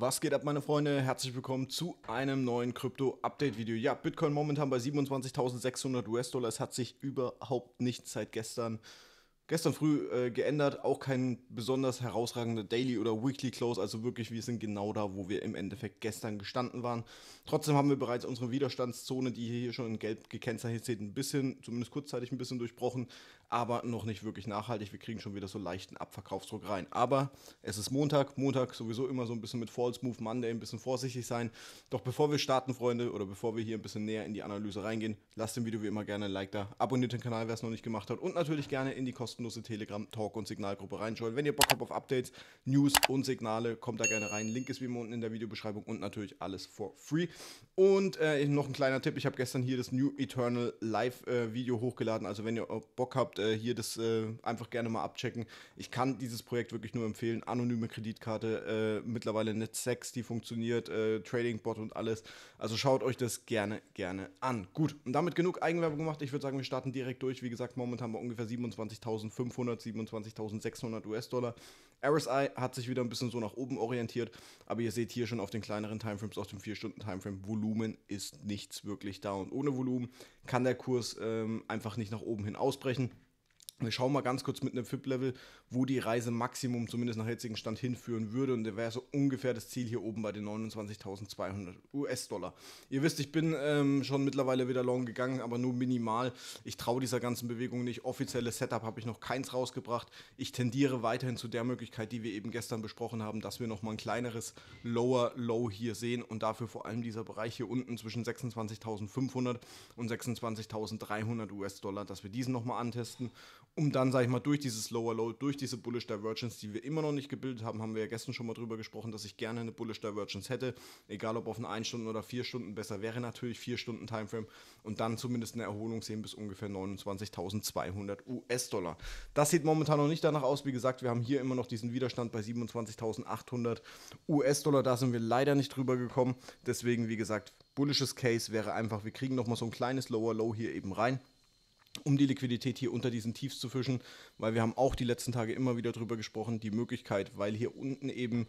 Was geht ab, meine Freunde? Herzlich willkommen zu einem neuen Krypto-Update-Video. Ja, Bitcoin momentan bei 27.600 US-Dollar. Es hat sich überhaupt nicht seit gestern gestern früh äh, geändert. Auch kein besonders herausragender Daily oder Weekly Close. Also wirklich, wir sind genau da, wo wir im Endeffekt gestern gestanden waren. Trotzdem haben wir bereits unsere Widerstandszone, die hier schon in gelb gekennzeichnet ist, ein bisschen, zumindest kurzzeitig ein bisschen durchbrochen, aber noch nicht wirklich nachhaltig. Wir kriegen schon wieder so leichten Abverkaufsdruck rein. Aber es ist Montag. Montag sowieso immer so ein bisschen mit False Move Monday ein bisschen vorsichtig sein. Doch bevor wir starten, Freunde, oder bevor wir hier ein bisschen näher in die Analyse reingehen, lasst dem Video wie immer gerne ein Like da. Abonniert den Kanal, wer es noch nicht gemacht hat. Und natürlich gerne in die Kosten kostenlose Telegram-Talk- und Signalgruppe reinschauen. Wenn ihr Bock habt auf Updates, News und Signale, kommt da gerne rein. Link ist wie immer unten in der Videobeschreibung und natürlich alles for free. Und äh, noch ein kleiner Tipp, ich habe gestern hier das New Eternal Live-Video äh, hochgeladen. Also wenn ihr äh, Bock habt, äh, hier das äh, einfach gerne mal abchecken. Ich kann dieses Projekt wirklich nur empfehlen. Anonyme Kreditkarte, äh, mittlerweile Net6, die funktioniert, Trading-Bot und alles. Also schaut euch das gerne, gerne an. Gut, und damit genug Eigenwerbung gemacht. Ich würde sagen, wir starten direkt durch. Wie gesagt, momentan bei ungefähr 27.000 27.500, 27.600 US-Dollar. RSI hat sich wieder ein bisschen so nach oben orientiert, aber ihr seht hier schon auf den kleineren Timeframes, auf dem 4-Stunden-Timeframe, Volumen ist nichts wirklich da und ohne Volumen kann der Kurs ähm, einfach nicht nach oben hin ausbrechen. Wir schauen mal ganz kurz mit einem FIP-Level, wo die Reise Maximum zumindest nach jetzigem Stand hinführen würde. Und der wäre so ungefähr das Ziel hier oben bei den 29.200 US-Dollar. Ihr wisst, ich bin ähm, schon mittlerweile wieder long gegangen, aber nur minimal. Ich traue dieser ganzen Bewegung nicht. Offizielles Setup habe ich noch keins rausgebracht. Ich tendiere weiterhin zu der Möglichkeit, die wir eben gestern besprochen haben, dass wir nochmal ein kleineres Lower Low hier sehen und dafür vor allem dieser Bereich hier unten zwischen 26.500 und 26.300 US-Dollar, dass wir diesen nochmal antesten um dann, sage ich mal, durch dieses Lower Low, durch diese Bullish Divergence, die wir immer noch nicht gebildet haben, haben wir ja gestern schon mal drüber gesprochen, dass ich gerne eine Bullish Divergence hätte, egal ob auf einen 1 Stunden oder 4 Stunden, besser wäre natürlich 4 Stunden Timeframe und dann zumindest eine Erholung sehen bis ungefähr 29.200 US-Dollar. Das sieht momentan noch nicht danach aus, wie gesagt, wir haben hier immer noch diesen Widerstand bei 27.800 US-Dollar, da sind wir leider nicht drüber gekommen, deswegen, wie gesagt, bullisches Case wäre einfach, wir kriegen nochmal so ein kleines Lower Low hier eben rein um die Liquidität hier unter diesen Tiefs zu fischen, weil wir haben auch die letzten Tage immer wieder darüber gesprochen, die Möglichkeit, weil hier unten eben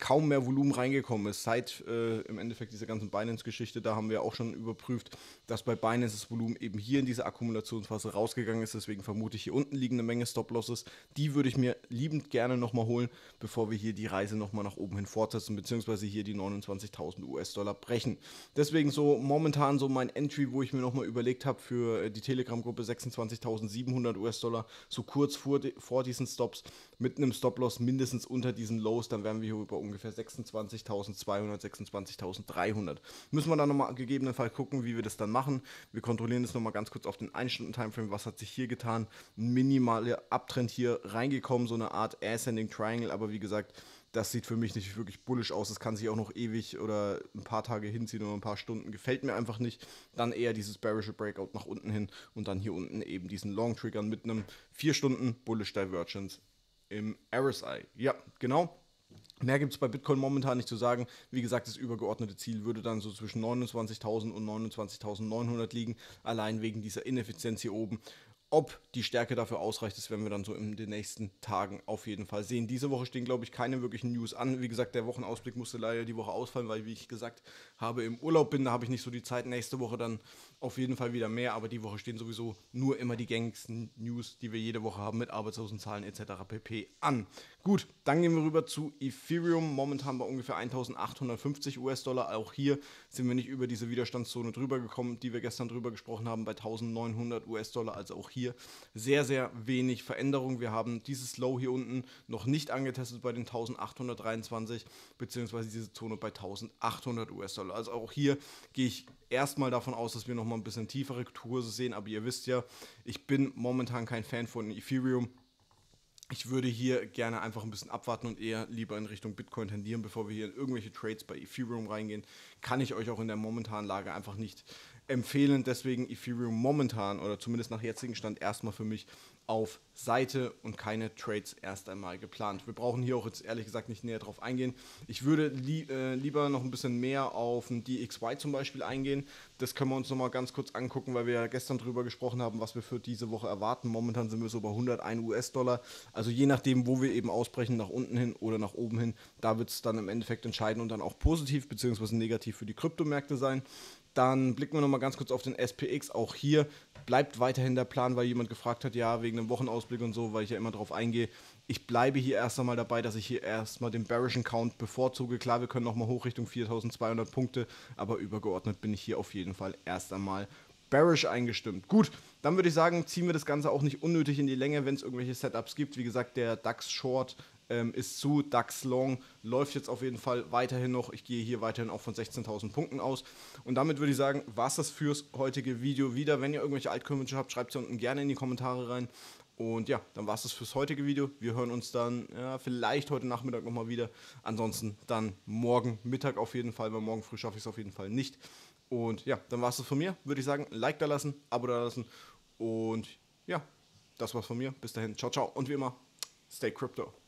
kaum mehr Volumen reingekommen ist. Seit äh, im Endeffekt dieser ganzen Binance-Geschichte, da haben wir auch schon überprüft, dass bei Binance das Volumen eben hier in dieser Akkumulationsphase rausgegangen ist. Deswegen vermute ich, hier unten liegen eine Menge Stop-Losses. Die würde ich mir liebend gerne nochmal holen, bevor wir hier die Reise nochmal nach oben hin fortsetzen, beziehungsweise hier die 29.000 US-Dollar brechen. Deswegen so momentan so mein Entry, wo ich mir nochmal überlegt habe für äh, die Telegram-Gruppe 26.700 US-Dollar, so kurz vor, vor diesen Stops mit einem Stop-Loss mindestens unter diesen Lows, dann wären wir hier über ungefähr ungefähr 26.200, 26.300. Müssen wir dann nochmal gegebenenfalls gucken, wie wir das dann machen. Wir kontrollieren das nochmal ganz kurz auf den 1-Stunden-Timeframe. Was hat sich hier getan? Ein minimaler Abtrend hier reingekommen, so eine Art Ascending Triangle, aber wie gesagt, das sieht für mich nicht wirklich bullisch aus. Das kann sich auch noch ewig oder ein paar Tage hinziehen oder ein paar Stunden. Gefällt mir einfach nicht. Dann eher dieses bearish Breakout nach unten hin und dann hier unten eben diesen Long Trigger mit einem 4 Stunden Bullish Divergence im RSI. Ja, genau. Mehr gibt es bei Bitcoin momentan nicht zu sagen. Wie gesagt, das übergeordnete Ziel würde dann so zwischen 29.000 und 29.900 liegen, allein wegen dieser Ineffizienz hier oben. Ob die Stärke dafür ausreicht, das werden wir dann so in den nächsten Tagen auf jeden Fall sehen. Diese Woche stehen, glaube ich, keine wirklichen News an. Wie gesagt, der Wochenausblick musste leider die Woche ausfallen, weil, wie ich gesagt habe, im Urlaub bin. Da habe ich nicht so die Zeit. Nächste Woche dann auf jeden Fall wieder mehr. Aber die Woche stehen sowieso nur immer die gängigsten News, die wir jede Woche haben, mit Arbeitslosenzahlen etc. pp. an. Gut, dann gehen wir rüber zu Ethereum. Momentan bei ungefähr 1850 US-Dollar. Auch hier sind wir nicht über diese Widerstandszone drüber gekommen, die wir gestern drüber gesprochen haben, bei 1900 US-Dollar. Also auch hier hier sehr, sehr wenig Veränderung. Wir haben dieses Low hier unten noch nicht angetestet bei den 1823, beziehungsweise diese Zone bei 1800 US-Dollar. Also auch hier gehe ich erstmal davon aus, dass wir nochmal ein bisschen tiefere Kurse sehen, aber ihr wisst ja, ich bin momentan kein Fan von Ethereum ich würde hier gerne einfach ein bisschen abwarten und eher lieber in Richtung Bitcoin tendieren, bevor wir hier in irgendwelche Trades bei Ethereum reingehen. Kann ich euch auch in der momentanen Lage einfach nicht empfehlen. Deswegen Ethereum momentan oder zumindest nach jetzigem Stand erstmal für mich auf Seite und keine Trades erst einmal geplant. Wir brauchen hier auch jetzt ehrlich gesagt nicht näher drauf eingehen. Ich würde li äh, lieber noch ein bisschen mehr auf ein DXY zum Beispiel eingehen. Das können wir uns nochmal ganz kurz angucken, weil wir ja gestern drüber gesprochen haben, was wir für diese Woche erwarten. Momentan sind wir so bei 101 US-Dollar. Also je nachdem, wo wir eben ausbrechen, nach unten hin oder nach oben hin, da wird es dann im Endeffekt entscheiden und dann auch positiv bzw. negativ für die Kryptomärkte sein. Dann blicken wir nochmal ganz kurz auf den SPX. Auch hier bleibt weiterhin der Plan, weil jemand gefragt hat, ja, wegen einem Wochenausblick und so, weil ich ja immer darauf eingehe. Ich bleibe hier erst einmal dabei, dass ich hier erstmal den Bearischen Count bevorzuge. Klar, wir können nochmal hoch Richtung 4200 Punkte, aber übergeordnet bin ich hier auf jeden Fall erst einmal bearish eingestimmt. Gut, dann würde ich sagen, ziehen wir das Ganze auch nicht unnötig in die Länge, wenn es irgendwelche Setups gibt. Wie gesagt, der DAX Short ähm, ist zu. DAX Long läuft jetzt auf jeden Fall weiterhin noch. Ich gehe hier weiterhin auch von 16.000 Punkten aus. Und damit würde ich sagen, war es das fürs heutige Video wieder. Wenn ihr irgendwelche Altkundenwünsche habt, schreibt sie unten gerne in die Kommentare rein. Und ja, dann war es das fürs heutige Video. Wir hören uns dann ja, vielleicht heute Nachmittag nochmal wieder. Ansonsten dann morgen Mittag auf jeden Fall, weil morgen früh schaffe ich es auf jeden Fall nicht. Und ja, dann war es das von mir. Würde ich sagen, Like da lassen, Abo da lassen. Und ja, das war's von mir. Bis dahin, ciao, ciao. Und wie immer, stay crypto.